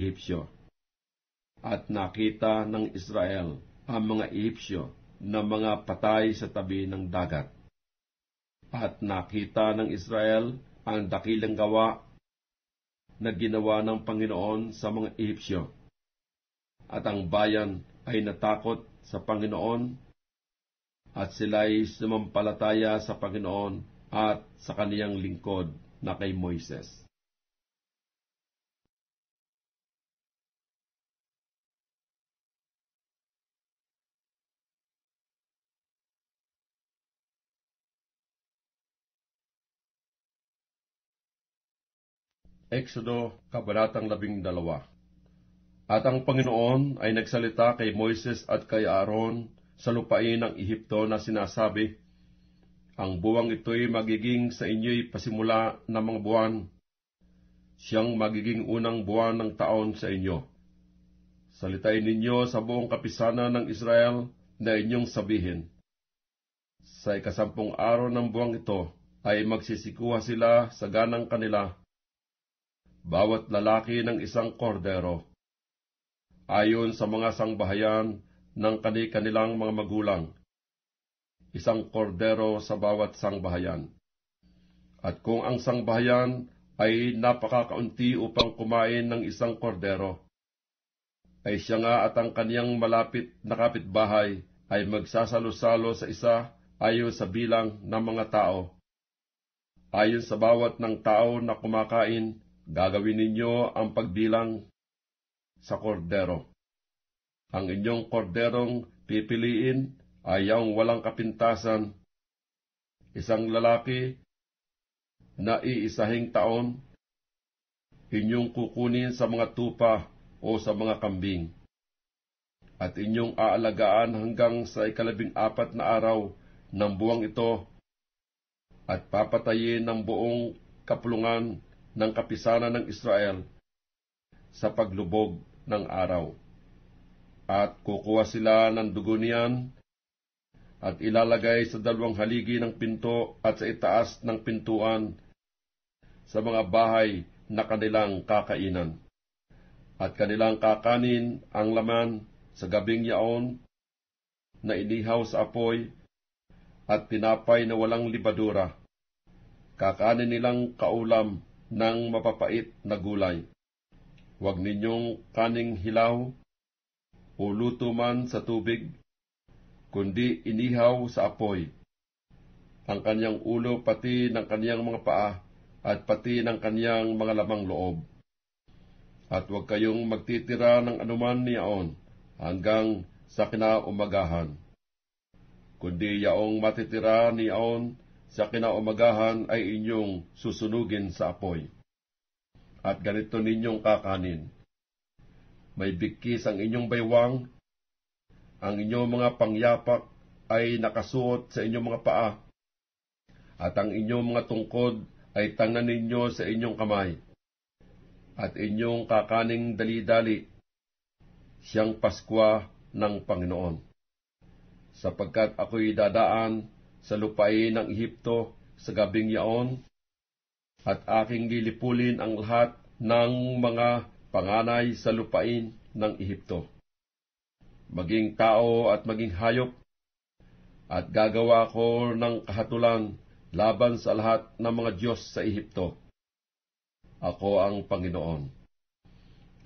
Egyptyo. At nakita ng Israel ang mga Egyptyo na mga patay sa tabi ng dagat. At nakita ng Israel ang dakilang gawa na ginawa ng Panginoon sa mga Egyptyo. At ang bayan ay natakot sa Panginoon at sila'y sumampalataya sa Panginoon at sa kaniyang lingkod na kay Moises. Exodo, Kabanatang Labing Dalawa At ang Panginoon ay nagsalita kay Moises at kay Aaron sa lupain ng Ehipto na sinasabi, Ang buwang ito'y magiging sa inyo'y pasimula ng mga buwan. Siyang magiging unang buwan ng taon sa inyo. Salitain ninyo sa buong kapisanan ng Israel na inyong sabihin. Sa ikasampung araw ng buwang ito, ay magsisikuha sila sa ganang kanila bawat lalaki ng isang kordero. Ayon sa mga sangbahayan ng kani-kanilang mga magulang, isang kordero sa bawat sangbahayan. At kung ang sangbahayan ay napakakaunti upang kumain ng isang kordero, ay siya nga at ang kaniyang malapit na kapitbahay ay magsasalo-salo sa isa ayon sa bilang ng mga tao. Ayon sa bawat ng tao na kumakain Gagawin ninyo ang pagbilang sa kordero. Ang inyong korderong pipiliin ay ang walang kapintasan, isang lalaki na iisahing taon, inyong kukunin sa mga tupa o sa mga kambing, at inyong aalagaan hanggang sa ikalabing apat na araw ng buwang ito, at papatayin ng buong kapulungan ng kapisanan ng Israel sa paglubog ng araw. At kukuha sila ng dugo niyan at ilalagay sa dalawang haligi ng pinto at sa itaas ng pintuan sa mga bahay na kanilang kakainan. At kanilang kakanin ang laman sa gabing yaon na inihaw sa apoy at tinapay na walang libadura. Kakanin nilang kaulam ng mapapait na gulay. Huwag ninyong kaning hilaw o luto man sa tubig, kundi inihaw sa apoy. Ang kanyang ulo pati ng kanyang mga paa at pati ng kanyang mga lamang loob. At huwag kayong magtitira ng anuman niyaon hanggang sa kinaumagahan. Kundi yaong matitira niyaon sa kinaumagahan ay inyong susunugin sa apoy. At ganito ninyong kakanin. May bigkis ang inyong baywang, ang inyong mga pangyapak ay nakasuot sa inyong mga paa, at ang inyong mga tungkod ay tangan ninyo sa inyong kamay, at inyong kakaning dali-dali, siyang Paskwa ng Panginoon. Sapagkat ako'y dadaan sa lupain ng Ehipto sa gabing yaon, at aking lilipulin ang lahat ng mga panganay sa lupain ng Ehipto. Maging tao at maging hayop, at gagawa ko ng kahatulan laban sa lahat ng mga Diyos sa Ehipto. Ako ang Panginoon.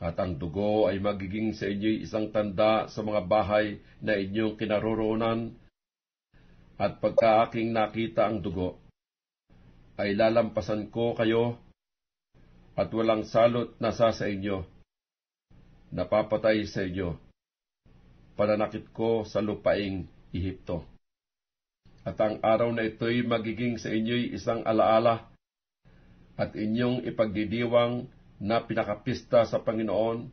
At ang dugo ay magiging sa inyo isang tanda sa mga bahay na inyong kinaroroonan at pagka aking nakita ang dugo, ay lalampasan ko kayo at walang salot na sa sa inyo, napapatay sa inyo, pananakit ko sa lupaing Ehipto. At ang araw na ito'y magiging sa inyo'y isang alaala at inyong ipagdidiwang na pinakapista sa Panginoon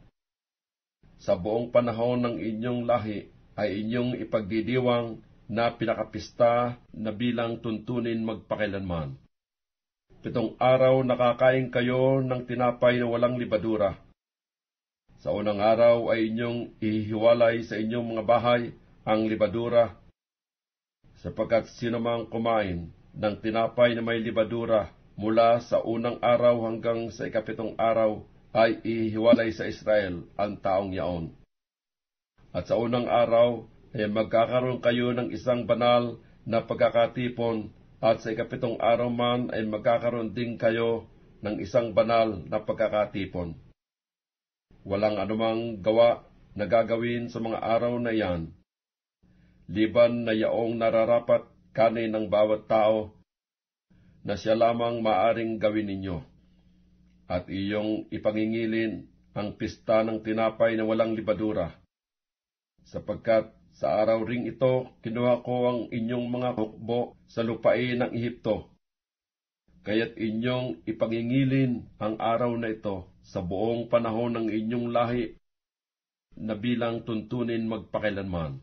sa buong panahon ng inyong lahi ay inyong ipagdidiwang na pinakapista na bilang tuntunin magpakailanman. Pitong araw nakakain kayo ng tinapay na walang libadura. Sa unang araw ay inyong ihiwalay sa inyong mga bahay ang libadura, sapagkat sino mang kumain ng tinapay na may libadura mula sa unang araw hanggang sa ikapitong araw ay ihiwalay sa Israel ang taong yaon. At sa unang araw ay eh, magkakaroon kayo ng isang banal na pagkakatipon at sa ikapitong araw man ay eh, magkakaroon din kayo ng isang banal na pagkakatipon. Walang anumang gawa na gagawin sa mga araw na iyan. Liban na yaong nararapat kanin ng bawat tao na siya lamang maaring gawin ninyo. At iyong ipangingilin ang pista ng tinapay na walang libadura, sapagkat sa araw ring ito, kinuha ko ang inyong mga hukbo sa lupain ng Ehipto. Kaya't inyong ipangingilin ang araw na ito sa buong panahon ng inyong lahi na bilang tuntunin magpakailanman.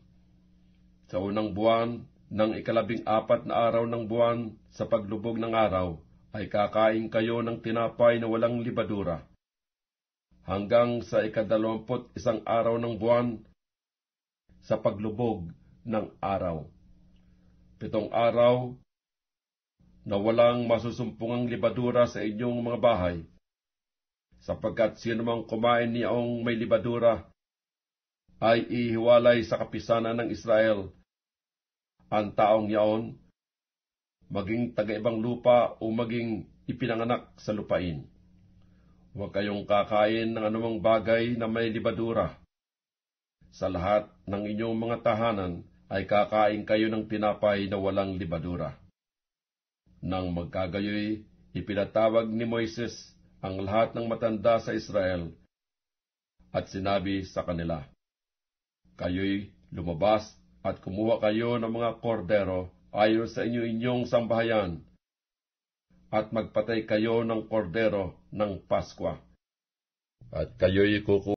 Sa unang buwan, ng ikalabing apat na araw ng buwan sa paglubog ng araw, ay kakain kayo ng tinapay na walang libadura. Hanggang sa ikadalawamput isang araw ng buwan, sa paglubog ng araw. Pitong araw na walang masusumpungang libadura sa inyong mga bahay, sapagkat sino mang kumain niyaong may libadura ay ihiwalay sa kapisanan ng Israel. Ang taong yaon, maging taga-ibang lupa o maging ipinanganak sa lupain. Huwag kayong kakain ng anumang bagay na may libadura sa lahat ng inyong mga tahanan ay kakain kayo ng tinapay na walang libadura. Nang magkagayoy, ipinatawag ni Moises ang lahat ng matanda sa Israel at sinabi sa kanila, Kayo'y lumabas at kumuha kayo ng mga kordero ayon sa inyo-inyong sambahayan at magpatay kayo ng kordero ng Paskwa. At kayo'y kukuha